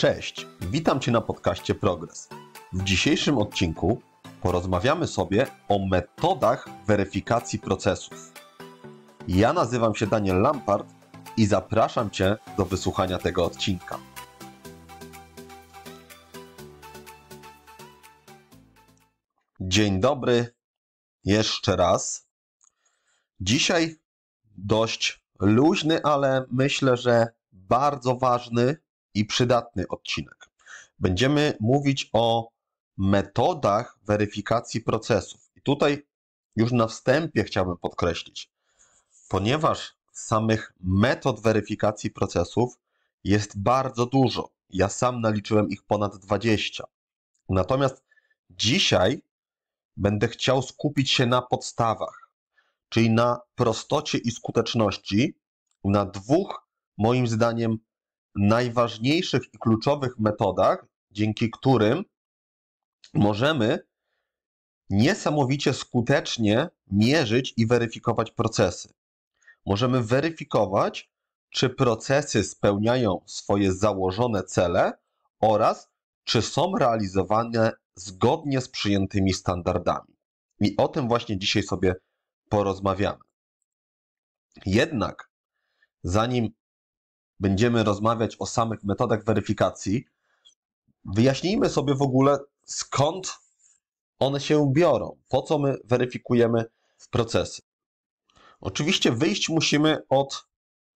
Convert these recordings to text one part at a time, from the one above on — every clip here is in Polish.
Cześć, witam Cię na podcaście Progres. W dzisiejszym odcinku porozmawiamy sobie o metodach weryfikacji procesów. Ja nazywam się Daniel Lampard i zapraszam Cię do wysłuchania tego odcinka. Dzień dobry, jeszcze raz. Dzisiaj dość luźny, ale myślę, że bardzo ważny i przydatny odcinek. Będziemy mówić o metodach weryfikacji procesów. I tutaj już na wstępie chciałbym podkreślić, ponieważ samych metod weryfikacji procesów jest bardzo dużo. Ja sam naliczyłem ich ponad 20. Natomiast dzisiaj będę chciał skupić się na podstawach, czyli na prostocie i skuteczności, na dwóch, moim zdaniem, najważniejszych i kluczowych metodach, dzięki którym możemy niesamowicie skutecznie mierzyć i weryfikować procesy. Możemy weryfikować, czy procesy spełniają swoje założone cele oraz czy są realizowane zgodnie z przyjętymi standardami. I o tym właśnie dzisiaj sobie porozmawiamy. Jednak, zanim będziemy rozmawiać o samych metodach weryfikacji, wyjaśnijmy sobie w ogóle, skąd one się biorą, po co my weryfikujemy procesy. Oczywiście wyjść musimy od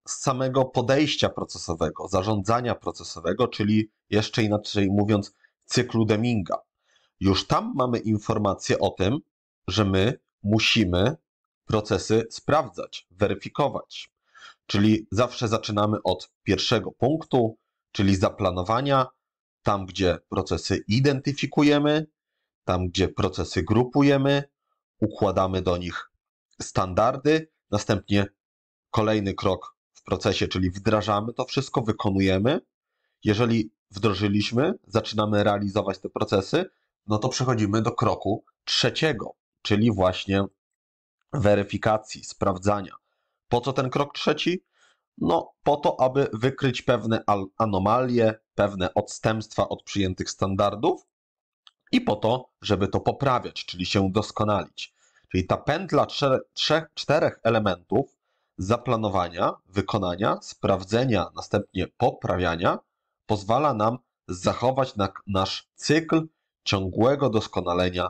samego podejścia procesowego, zarządzania procesowego, czyli jeszcze inaczej mówiąc, cyklu Deminga. Już tam mamy informację o tym, że my musimy procesy sprawdzać, weryfikować. Czyli zawsze zaczynamy od pierwszego punktu, czyli zaplanowania, tam gdzie procesy identyfikujemy, tam gdzie procesy grupujemy, układamy do nich standardy, następnie kolejny krok w procesie, czyli wdrażamy to wszystko, wykonujemy. Jeżeli wdrożyliśmy, zaczynamy realizować te procesy, no to przechodzimy do kroku trzeciego, czyli właśnie weryfikacji, sprawdzania. Po co ten krok trzeci? No, po to, aby wykryć pewne anomalie, pewne odstępstwa od przyjętych standardów i po to, żeby to poprawiać, czyli się doskonalić. Czyli ta pętla trzech, czterech elementów zaplanowania, wykonania, sprawdzenia, następnie poprawiania pozwala nam zachować na, nasz cykl ciągłego doskonalenia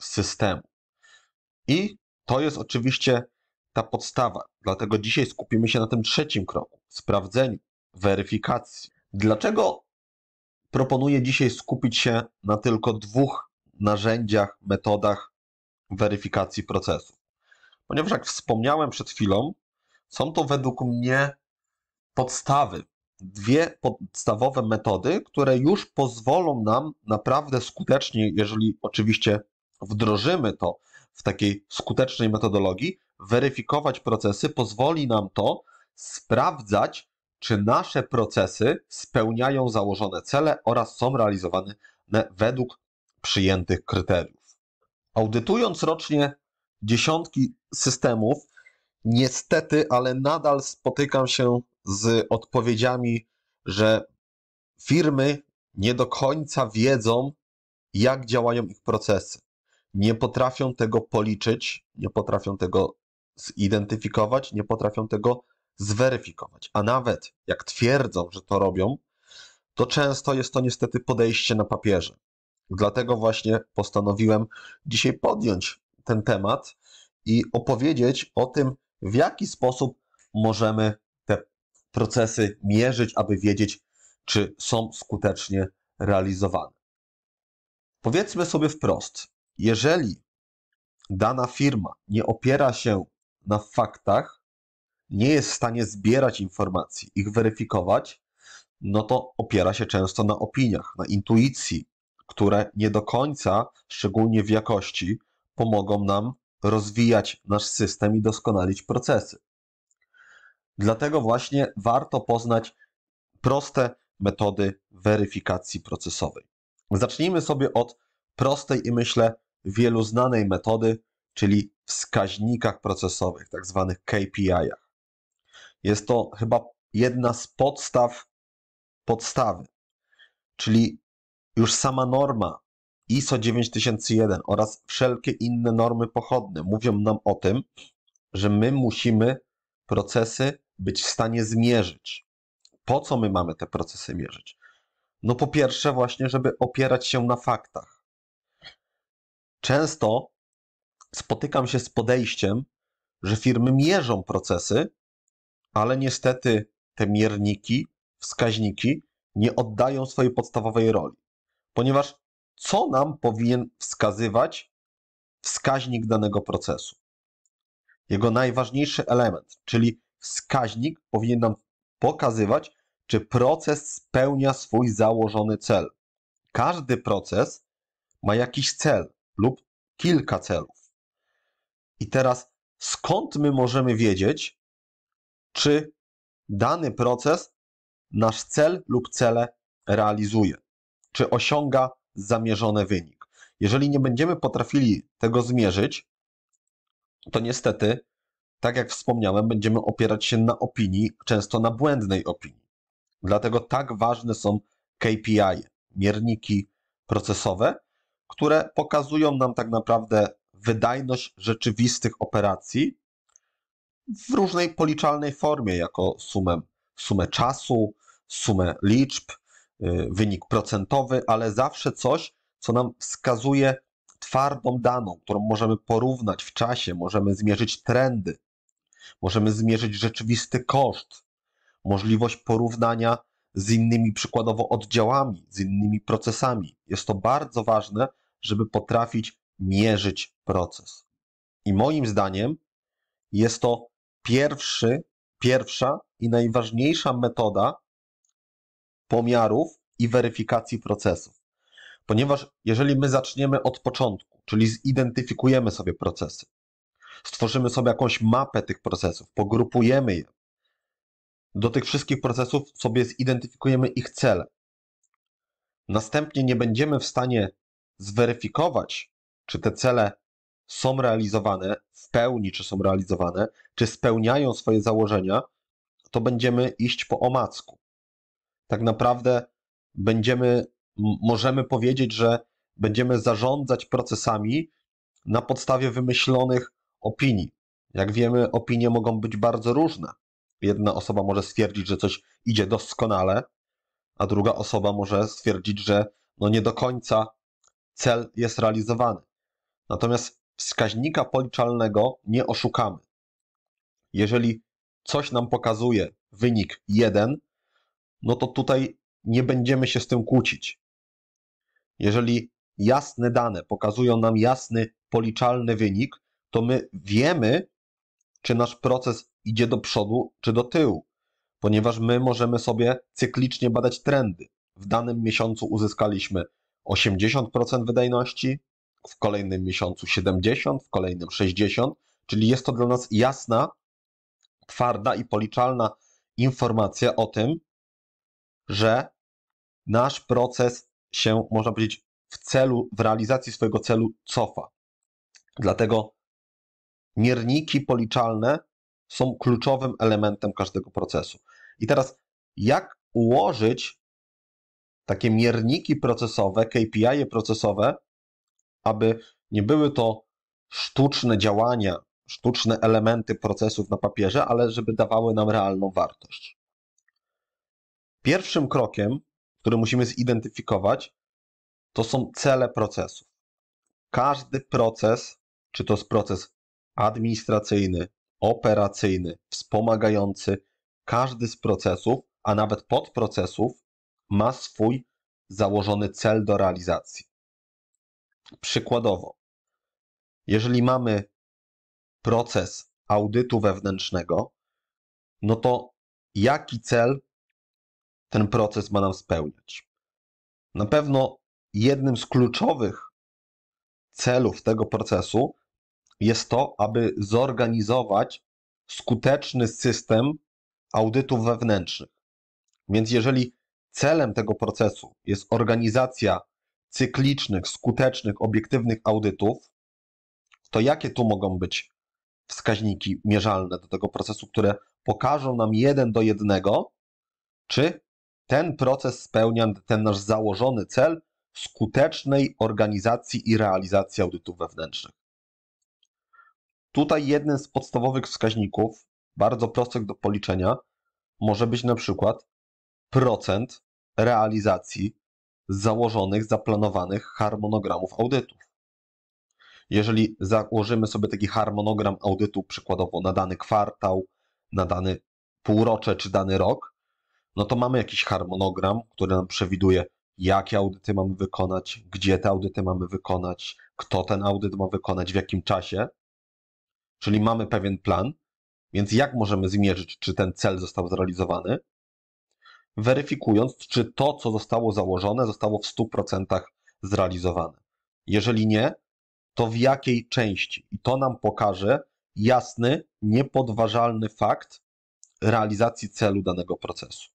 systemu. I to jest oczywiście ta podstawa. Dlatego dzisiaj skupimy się na tym trzecim kroku sprawdzeniu, weryfikacji. Dlaczego proponuję dzisiaj skupić się na tylko dwóch narzędziach, metodach weryfikacji procesu? Ponieważ, jak wspomniałem przed chwilą, są to według mnie podstawy, dwie podstawowe metody, które już pozwolą nam naprawdę skutecznie, jeżeli oczywiście wdrożymy to w takiej skutecznej metodologii, weryfikować procesy, pozwoli nam to sprawdzać, czy nasze procesy spełniają założone cele oraz są realizowane według przyjętych kryteriów. Audytując rocznie dziesiątki systemów, niestety, ale nadal spotykam się z odpowiedziami, że firmy nie do końca wiedzą, jak działają ich procesy. Nie potrafią tego policzyć, nie potrafią tego zidentyfikować, nie potrafią tego zweryfikować. A nawet jak twierdzą, że to robią, to często jest to niestety podejście na papierze. Dlatego właśnie postanowiłem dzisiaj podjąć ten temat i opowiedzieć o tym, w jaki sposób możemy te procesy mierzyć, aby wiedzieć, czy są skutecznie realizowane. Powiedzmy sobie wprost, jeżeli dana firma nie opiera się na faktach, nie jest w stanie zbierać informacji, ich weryfikować, no to opiera się często na opiniach, na intuicji, które nie do końca, szczególnie w jakości, pomogą nam rozwijać nasz system i doskonalić procesy. Dlatego właśnie warto poznać proste metody weryfikacji procesowej. Zacznijmy sobie od prostej i myślę wielu znanej metody, czyli wskaźnikach procesowych, tak zwanych KPI-ach. Jest to chyba jedna z podstaw podstawy, czyli już sama norma ISO 9001 oraz wszelkie inne normy pochodne mówią nam o tym, że my musimy procesy być w stanie zmierzyć. Po co my mamy te procesy mierzyć? No po pierwsze właśnie, żeby opierać się na faktach. Często spotykam się z podejściem, że firmy mierzą procesy, ale niestety te mierniki, wskaźniki nie oddają swojej podstawowej roli. Ponieważ co nam powinien wskazywać wskaźnik danego procesu? Jego najważniejszy element, czyli wskaźnik powinien nam pokazywać, czy proces spełnia swój założony cel. Każdy proces ma jakiś cel lub kilka celów. I teraz skąd my możemy wiedzieć, czy dany proces nasz cel lub cele realizuje, czy osiąga zamierzony wynik. Jeżeli nie będziemy potrafili tego zmierzyć, to niestety, tak jak wspomniałem, będziemy opierać się na opinii, często na błędnej opinii. Dlatego tak ważne są KPI, mierniki procesowe, które pokazują nam tak naprawdę wydajność rzeczywistych operacji w różnej policzalnej formie, jako sumę, sumę czasu, sumę liczb, y, wynik procentowy, ale zawsze coś, co nam wskazuje twardą daną, którą możemy porównać w czasie, możemy zmierzyć trendy, możemy zmierzyć rzeczywisty koszt, możliwość porównania z innymi przykładowo oddziałami, z innymi procesami. Jest to bardzo ważne, żeby potrafić mierzyć proces. I moim zdaniem jest to pierwszy, pierwsza i najważniejsza metoda pomiarów i weryfikacji procesów. Ponieważ jeżeli my zaczniemy od początku, czyli zidentyfikujemy sobie procesy, stworzymy sobie jakąś mapę tych procesów, pogrupujemy je, do tych wszystkich procesów sobie zidentyfikujemy ich cele. Następnie nie będziemy w stanie zweryfikować czy te cele są realizowane w pełni, czy są realizowane, czy spełniają swoje założenia, to będziemy iść po omacku. Tak naprawdę będziemy, możemy powiedzieć, że będziemy zarządzać procesami na podstawie wymyślonych opinii. Jak wiemy, opinie mogą być bardzo różne. Jedna osoba może stwierdzić, że coś idzie doskonale, a druga osoba może stwierdzić, że no nie do końca cel jest realizowany. Natomiast wskaźnika policzalnego nie oszukamy. Jeżeli coś nam pokazuje wynik 1, no to tutaj nie będziemy się z tym kłócić. Jeżeli jasne dane pokazują nam jasny, policzalny wynik, to my wiemy, czy nasz proces idzie do przodu, czy do tyłu, ponieważ my możemy sobie cyklicznie badać trendy. W danym miesiącu uzyskaliśmy 80% wydajności, w kolejnym miesiącu 70, w kolejnym 60, czyli jest to dla nas jasna, twarda i policzalna informacja o tym, że nasz proces się, można powiedzieć, w celu, w realizacji swojego celu cofa. Dlatego mierniki policzalne są kluczowym elementem każdego procesu. I teraz, jak ułożyć takie mierniki procesowe, KPI procesowe aby nie były to sztuczne działania, sztuczne elementy procesów na papierze, ale żeby dawały nam realną wartość. Pierwszym krokiem, który musimy zidentyfikować, to są cele procesów. Każdy proces, czy to jest proces administracyjny, operacyjny, wspomagający, każdy z procesów, a nawet podprocesów ma swój założony cel do realizacji. Przykładowo, jeżeli mamy proces audytu wewnętrznego, no to jaki cel ten proces ma nam spełniać? Na pewno jednym z kluczowych celów tego procesu jest to, aby zorganizować skuteczny system audytów wewnętrznych. Więc jeżeli celem tego procesu jest organizacja cyklicznych, skutecznych, obiektywnych audytów, to jakie tu mogą być wskaźniki mierzalne do tego procesu, które pokażą nam jeden do jednego, czy ten proces spełnia ten nasz założony cel skutecznej organizacji i realizacji audytów wewnętrznych. Tutaj jednym z podstawowych wskaźników, bardzo prostych do policzenia, może być na przykład procent realizacji z założonych, zaplanowanych harmonogramów audytów. Jeżeli założymy sobie taki harmonogram audytu, przykładowo na dany kwartał, na dany półrocze czy dany rok, no to mamy jakiś harmonogram, który nam przewiduje, jakie audyty mamy wykonać, gdzie te audyty mamy wykonać, kto ten audyt ma wykonać, w jakim czasie. Czyli mamy pewien plan, więc jak możemy zmierzyć, czy ten cel został zrealizowany? weryfikując, czy to, co zostało założone, zostało w 100% zrealizowane. Jeżeli nie, to w jakiej części? I to nam pokaże jasny, niepodważalny fakt realizacji celu danego procesu.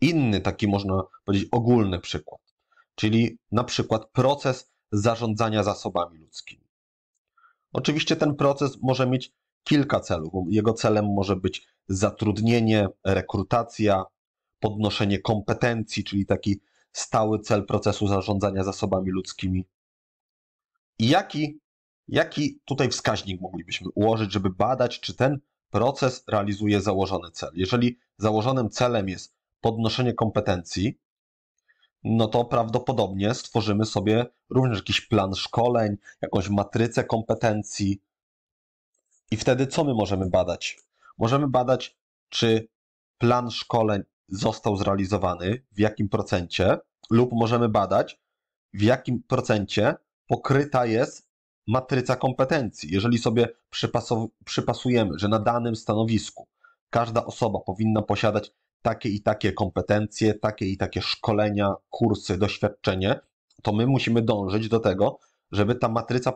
Inny, taki można powiedzieć ogólny przykład, czyli na przykład proces zarządzania zasobami ludzkimi. Oczywiście ten proces może mieć kilka celów. Jego celem może być zatrudnienie, rekrutacja, podnoszenie kompetencji, czyli taki stały cel procesu zarządzania zasobami ludzkimi. I jaki, jaki tutaj wskaźnik moglibyśmy ułożyć, żeby badać, czy ten proces realizuje założony cel? Jeżeli założonym celem jest podnoszenie kompetencji, no to prawdopodobnie stworzymy sobie również jakiś plan szkoleń, jakąś matrycę kompetencji. I wtedy co my możemy badać? możemy badać, czy plan szkoleń został zrealizowany, w jakim procencie, lub możemy badać, w jakim procencie pokryta jest matryca kompetencji. Jeżeli sobie przypasujemy, że na danym stanowisku każda osoba powinna posiadać takie i takie kompetencje, takie i takie szkolenia, kursy, doświadczenie, to my musimy dążyć do tego, żeby ta matryca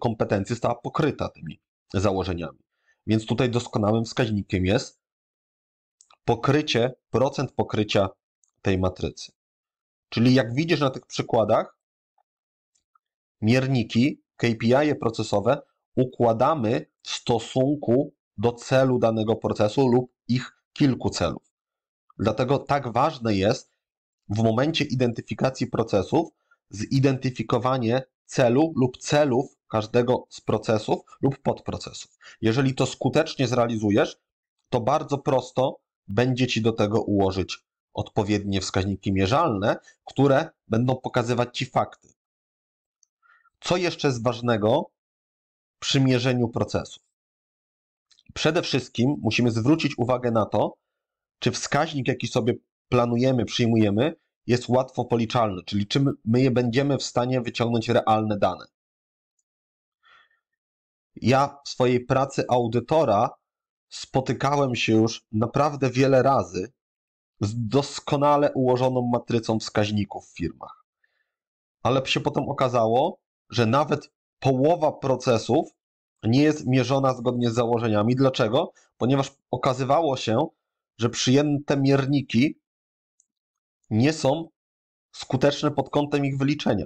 kompetencji stała pokryta tymi założeniami. Więc tutaj doskonałym wskaźnikiem jest pokrycie, procent pokrycia tej matrycy. Czyli jak widzisz na tych przykładach, mierniki, KPI procesowe układamy w stosunku do celu danego procesu lub ich kilku celów. Dlatego tak ważne jest w momencie identyfikacji procesów zidentyfikowanie celu lub celów każdego z procesów lub podprocesów. Jeżeli to skutecznie zrealizujesz, to bardzo prosto będzie ci do tego ułożyć odpowiednie wskaźniki mierzalne, które będą pokazywać ci fakty. Co jeszcze jest ważnego przy mierzeniu procesów? Przede wszystkim musimy zwrócić uwagę na to, czy wskaźnik, jaki sobie planujemy, przyjmujemy, jest łatwo policzalny, czyli czy my je będziemy w stanie wyciągnąć realne dane ja w swojej pracy audytora spotykałem się już naprawdę wiele razy z doskonale ułożoną matrycą wskaźników w firmach. Ale się potem okazało, że nawet połowa procesów nie jest mierzona zgodnie z założeniami. Dlaczego? Ponieważ okazywało się, że przyjęte mierniki nie są skuteczne pod kątem ich wyliczenia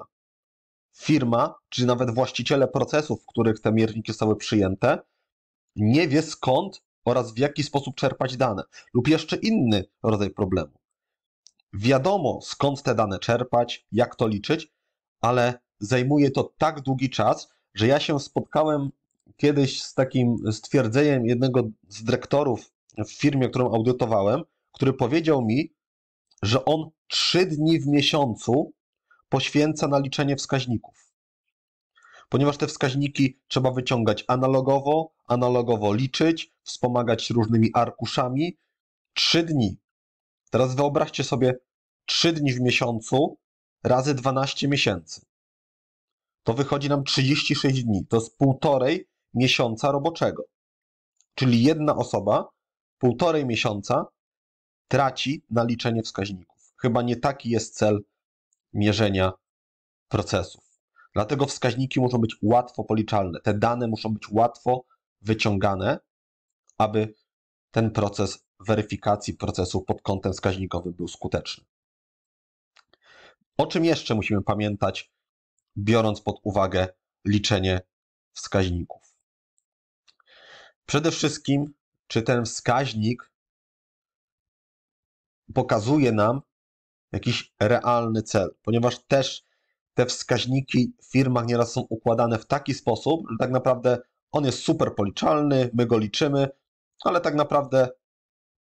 firma, czy nawet właściciele procesów, w których te mierniki zostały przyjęte, nie wie skąd oraz w jaki sposób czerpać dane, lub jeszcze inny rodzaj problemu. Wiadomo, skąd te dane czerpać, jak to liczyć, ale zajmuje to tak długi czas, że ja się spotkałem kiedyś z takim stwierdzeniem jednego z dyrektorów w firmie, którą audytowałem, który powiedział mi, że on trzy dni w miesiącu poświęca na liczenie wskaźników. Ponieważ te wskaźniki trzeba wyciągać analogowo, analogowo liczyć, wspomagać różnymi arkuszami. Trzy dni. Teraz wyobraźcie sobie trzy dni w miesiącu razy 12 miesięcy. To wychodzi nam 36 dni. To jest półtorej miesiąca roboczego. Czyli jedna osoba półtorej miesiąca traci na liczenie wskaźników. Chyba nie taki jest cel mierzenia procesów. Dlatego wskaźniki muszą być łatwo policzalne. Te dane muszą być łatwo wyciągane, aby ten proces weryfikacji procesu pod kątem wskaźnikowym był skuteczny. O czym jeszcze musimy pamiętać, biorąc pod uwagę liczenie wskaźników? Przede wszystkim, czy ten wskaźnik pokazuje nam, jakiś realny cel, ponieważ też te wskaźniki w firmach nieraz są układane w taki sposób, że tak naprawdę on jest super policzalny, my go liczymy, ale tak naprawdę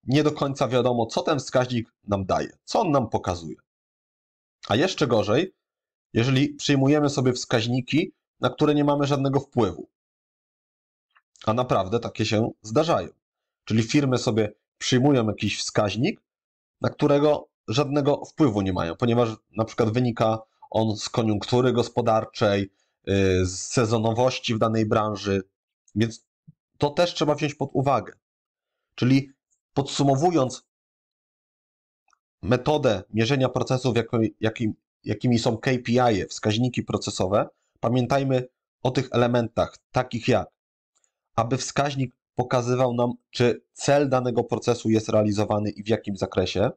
nie do końca wiadomo, co ten wskaźnik nam daje, co on nam pokazuje. A jeszcze gorzej, jeżeli przyjmujemy sobie wskaźniki, na które nie mamy żadnego wpływu. A naprawdę takie się zdarzają. Czyli firmy sobie przyjmują jakiś wskaźnik, na którego żadnego wpływu nie mają, ponieważ na przykład wynika on z koniunktury gospodarczej, y, z sezonowości w danej branży, więc to też trzeba wziąć pod uwagę. Czyli podsumowując, metodę mierzenia procesów, jakim, jakimi są KPI, wskaźniki procesowe, pamiętajmy o tych elementach, takich jak, aby wskaźnik pokazywał nam, czy cel danego procesu jest realizowany i w jakim zakresie,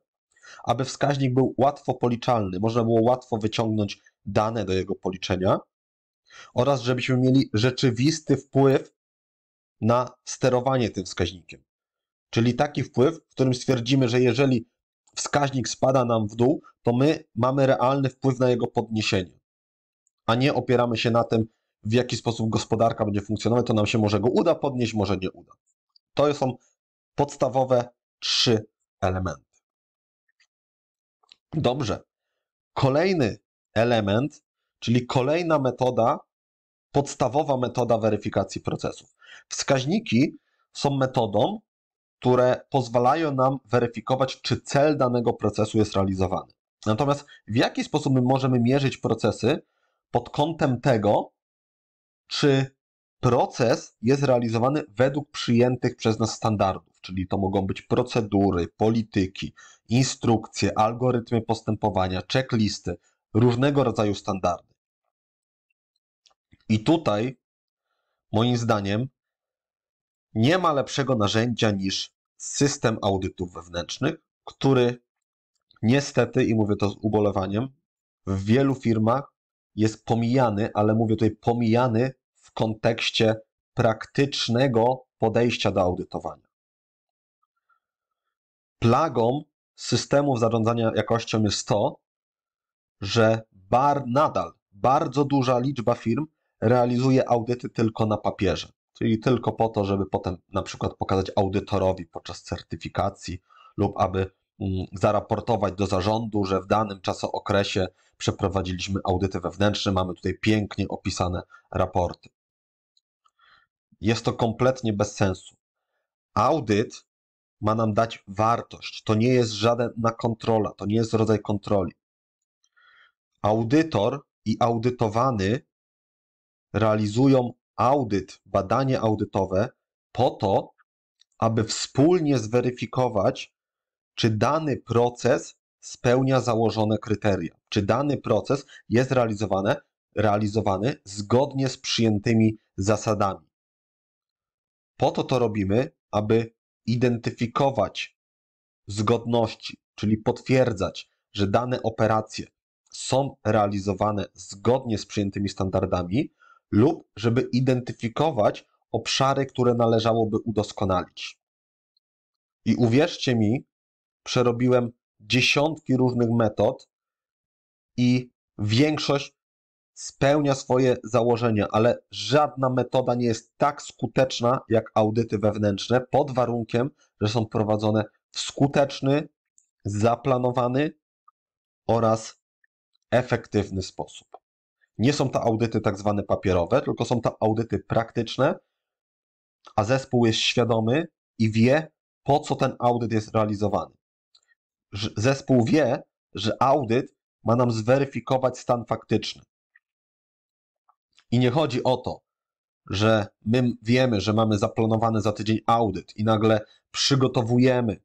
aby wskaźnik był łatwo policzalny, można było łatwo wyciągnąć dane do jego policzenia oraz żebyśmy mieli rzeczywisty wpływ na sterowanie tym wskaźnikiem. Czyli taki wpływ, w którym stwierdzimy, że jeżeli wskaźnik spada nam w dół, to my mamy realny wpływ na jego podniesienie, a nie opieramy się na tym, w jaki sposób gospodarka będzie funkcjonować, to nam się może go uda podnieść, może nie uda. To są podstawowe trzy elementy. Dobrze. Kolejny element, czyli kolejna metoda, podstawowa metoda weryfikacji procesów. Wskaźniki są metodą, które pozwalają nam weryfikować, czy cel danego procesu jest realizowany. Natomiast w jaki sposób my możemy mierzyć procesy pod kątem tego, czy proces jest realizowany według przyjętych przez nas standardów czyli to mogą być procedury, polityki, instrukcje, algorytmy postępowania, checklisty, różnego rodzaju standardy. I tutaj, moim zdaniem, nie ma lepszego narzędzia niż system audytów wewnętrznych, który niestety, i mówię to z ubolewaniem, w wielu firmach jest pomijany, ale mówię tutaj pomijany w kontekście praktycznego podejścia do audytowania plagą systemów zarządzania jakością jest to, że bar, nadal bardzo duża liczba firm realizuje audyty tylko na papierze, czyli tylko po to, żeby potem na przykład pokazać audytorowi podczas certyfikacji lub aby mm, zaraportować do zarządu, że w danym czasookresie przeprowadziliśmy audyty wewnętrzne, mamy tutaj pięknie opisane raporty. Jest to kompletnie bez sensu. Audyt ma nam dać wartość. To nie jest żadna kontrola, to nie jest rodzaj kontroli. Audytor i audytowany realizują audyt, badanie audytowe po to, aby wspólnie zweryfikować, czy dany proces spełnia założone kryteria, czy dany proces jest realizowany, realizowany zgodnie z przyjętymi zasadami. Po to to robimy, aby identyfikować zgodności, czyli potwierdzać, że dane operacje są realizowane zgodnie z przyjętymi standardami, lub żeby identyfikować obszary, które należałoby udoskonalić. I uwierzcie mi, przerobiłem dziesiątki różnych metod i większość spełnia swoje założenia, ale żadna metoda nie jest tak skuteczna jak audyty wewnętrzne, pod warunkiem, że są prowadzone w skuteczny, zaplanowany oraz efektywny sposób. Nie są to audyty tak zwane papierowe, tylko są to audyty praktyczne, a zespół jest świadomy i wie, po co ten audyt jest realizowany. Zespół wie, że audyt ma nam zweryfikować stan faktyczny. I nie chodzi o to, że my wiemy, że mamy zaplanowany za tydzień audyt i nagle przygotowujemy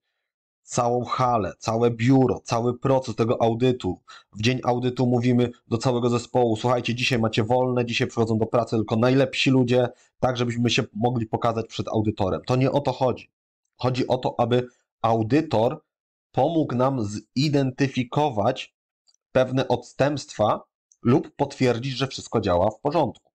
całą halę, całe biuro, cały proces tego audytu. W dzień audytu mówimy do całego zespołu: Słuchajcie, dzisiaj macie wolne, dzisiaj przychodzą do pracy tylko najlepsi ludzie, tak żebyśmy się mogli pokazać przed audytorem. To nie o to chodzi. Chodzi o to, aby audytor pomógł nam zidentyfikować pewne odstępstwa lub potwierdzić, że wszystko działa w porządku.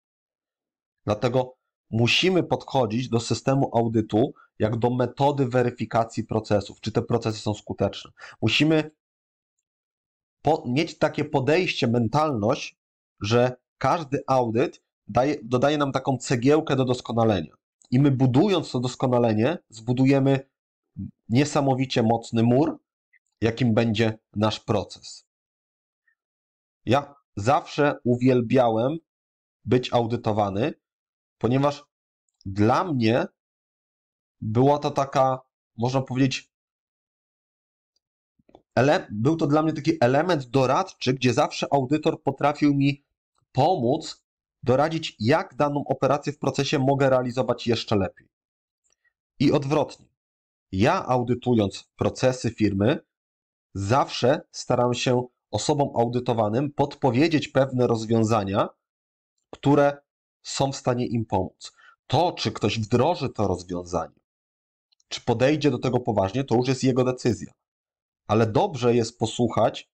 Dlatego musimy podchodzić do systemu audytu jak do metody weryfikacji procesów, czy te procesy są skuteczne. Musimy po, mieć takie podejście, mentalność, że każdy audyt daje, dodaje nam taką cegiełkę do doskonalenia. I my budując to doskonalenie, zbudujemy niesamowicie mocny mur, jakim będzie nasz proces. Ja zawsze uwielbiałem być audytowany, ponieważ dla mnie była to taka, można powiedzieć, ele- był to dla mnie taki element doradczy, gdzie zawsze audytor potrafił mi pomóc doradzić, jak daną operację w procesie mogę realizować jeszcze lepiej. I odwrotnie. Ja audytując procesy firmy, zawsze staram się osobom audytowanym podpowiedzieć pewne rozwiązania, które są w stanie im pomóc. To, czy ktoś wdroży to rozwiązanie, czy podejdzie do tego poważnie, to już jest jego decyzja. Ale dobrze jest posłuchać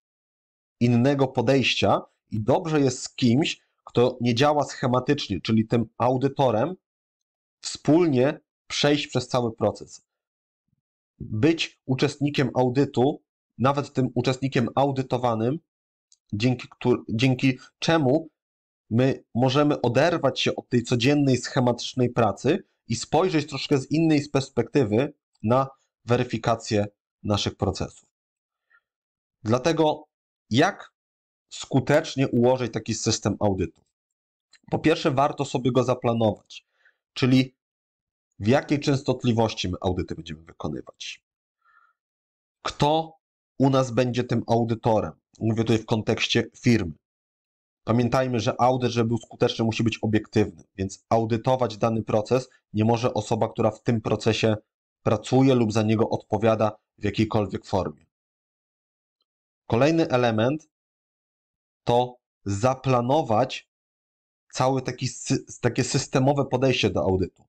innego podejścia i dobrze jest z kimś, kto nie działa schematycznie, czyli tym audytorem, wspólnie przejść przez cały proces. Być uczestnikiem audytu nawet tym uczestnikiem audytowanym, dzięki, dzięki czemu my możemy oderwać się od tej codziennej, schematycznej pracy i spojrzeć troszkę z innej perspektywy na weryfikację naszych procesów. Dlatego, jak skutecznie ułożyć taki system audytu? Po pierwsze, warto sobie go zaplanować, czyli w jakiej częstotliwości my audyty będziemy wykonywać. Kto u nas będzie tym audytorem. Mówię tutaj w kontekście firmy. Pamiętajmy, że audyt, żeby był skuteczny, musi być obiektywny, więc audytować dany proces nie może osoba, która w tym procesie pracuje lub za niego odpowiada w jakiejkolwiek formie. Kolejny element to zaplanować całe taki, takie systemowe podejście do audytu.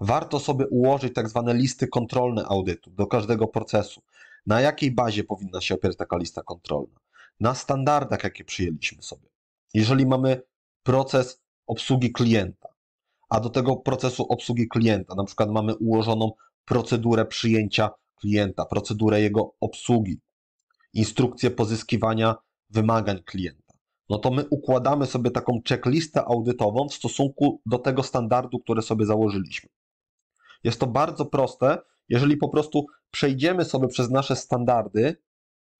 Warto sobie ułożyć tak zwane listy kontrolne audytu do każdego procesu. Na jakiej bazie powinna się opierać taka lista kontrolna? Na standardach, jakie przyjęliśmy sobie. Jeżeli mamy proces obsługi klienta, a do tego procesu obsługi klienta, na przykład mamy ułożoną procedurę przyjęcia klienta, procedurę jego obsługi, instrukcję pozyskiwania wymagań klienta, no to my układamy sobie taką checklistę audytową w stosunku do tego standardu, który sobie założyliśmy. Jest to bardzo proste, jeżeli po prostu przejdziemy sobie przez nasze standardy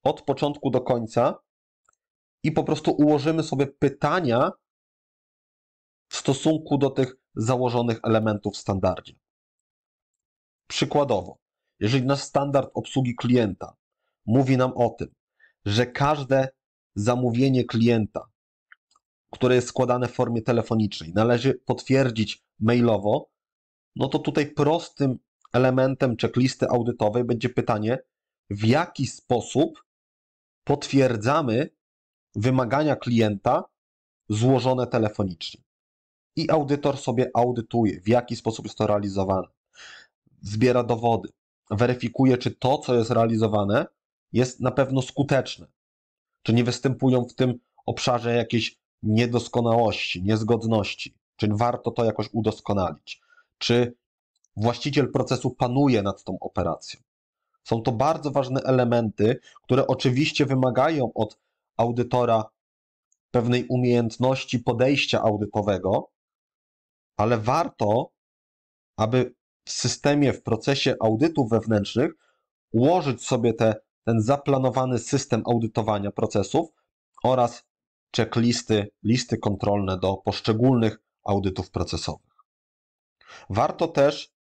od początku do końca i po prostu ułożymy sobie pytania w stosunku do tych założonych elementów w standardzie. Przykładowo, jeżeli nasz standard obsługi klienta mówi nam o tym, że każde zamówienie klienta, które jest składane w formie telefonicznej, należy potwierdzić mailowo, no to tutaj prostym elementem checklisty audytowej będzie pytanie, w jaki sposób potwierdzamy wymagania klienta złożone telefonicznie. I audytor sobie audytuje, w jaki sposób jest to realizowane. Zbiera dowody, weryfikuje, czy to, co jest realizowane, jest na pewno skuteczne. Czy nie występują w tym obszarze jakieś niedoskonałości, niezgodności. Czy warto to jakoś udoskonalić? Czy właściciel procesu panuje nad tą operacją. Są to bardzo ważne elementy, które oczywiście wymagają od audytora pewnej umiejętności podejścia audytowego, ale warto, aby w systemie, w procesie audytów wewnętrznych ułożyć sobie te, ten zaplanowany system audytowania procesów oraz checklisty, listy kontrolne do poszczególnych audytów procesowych. Warto też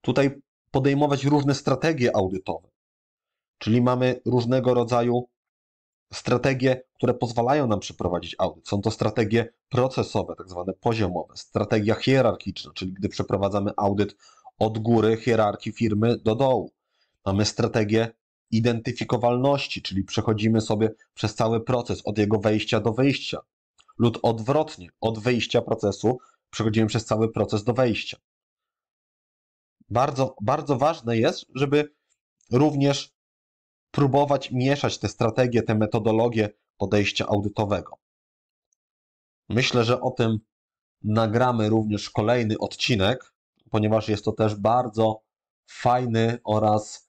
tutaj podejmować różne strategie audytowe. Czyli mamy różnego rodzaju strategie, które pozwalają nam przeprowadzić audyt. Są to strategie procesowe, tak zwane poziomowe, strategia hierarchiczna, czyli gdy przeprowadzamy audyt od góry hierarchii firmy do dołu. Mamy strategię identyfikowalności, czyli przechodzimy sobie przez cały proces od jego wejścia do wyjścia, lub odwrotnie, od wyjścia procesu przechodzimy przez cały proces do wejścia bardzo, bardzo ważne jest, żeby również próbować mieszać te strategie, te metodologie podejścia audytowego. Myślę, że o tym nagramy również kolejny odcinek, ponieważ jest to też bardzo fajny oraz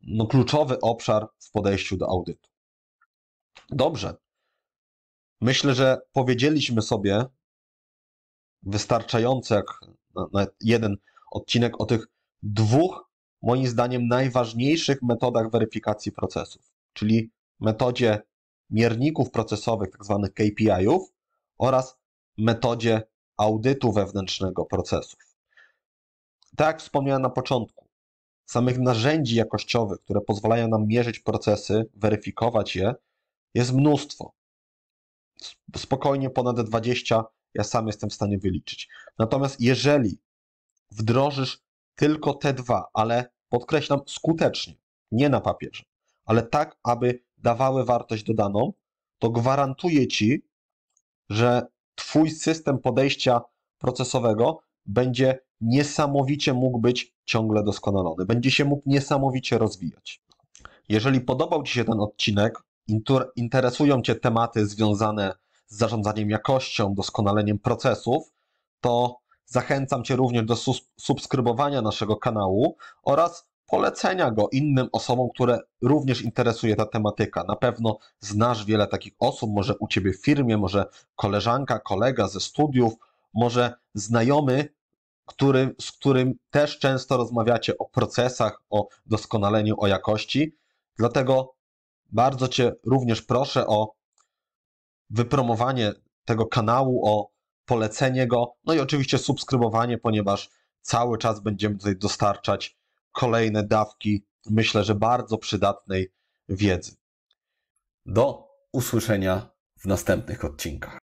no, kluczowy obszar w podejściu do audytu. Dobrze. Myślę, że powiedzieliśmy sobie wystarczająco jak na, na jeden odcinek o tych dwóch, moim zdaniem, najważniejszych metodach weryfikacji procesów, czyli metodzie mierników procesowych, tak zwanych KPI-ów oraz metodzie audytu wewnętrznego procesów. Tak jak wspomniałem na początku, samych narzędzi jakościowych, które pozwalają nam mierzyć procesy, weryfikować je, jest mnóstwo. Spokojnie ponad 20 ja sam jestem w stanie wyliczyć. Natomiast jeżeli wdrożysz tylko te dwa, ale podkreślam skutecznie, nie na papierze, ale tak, aby dawały wartość dodaną, to gwarantuję ci, że twój system podejścia procesowego będzie niesamowicie mógł być ciągle doskonalony, będzie się mógł niesamowicie rozwijać. Jeżeli podobał Ci się ten odcinek, interesują Cię tematy związane z zarządzaniem jakością, doskonaleniem procesów, to Zachęcam Cię również do subskrybowania naszego kanału oraz polecenia go innym osobom, które również interesuje ta tematyka. Na pewno znasz wiele takich osób, może u Ciebie w firmie, może koleżanka, kolega ze studiów, może znajomy, który, z którym też często rozmawiacie o procesach, o doskonaleniu, o jakości. Dlatego bardzo Cię również proszę o wypromowanie tego kanału, o polecenie go, no i oczywiście subskrybowanie, ponieważ cały czas będziemy tutaj dostarczać kolejne dawki, myślę, że bardzo przydatnej wiedzy. Do usłyszenia w następnych odcinkach.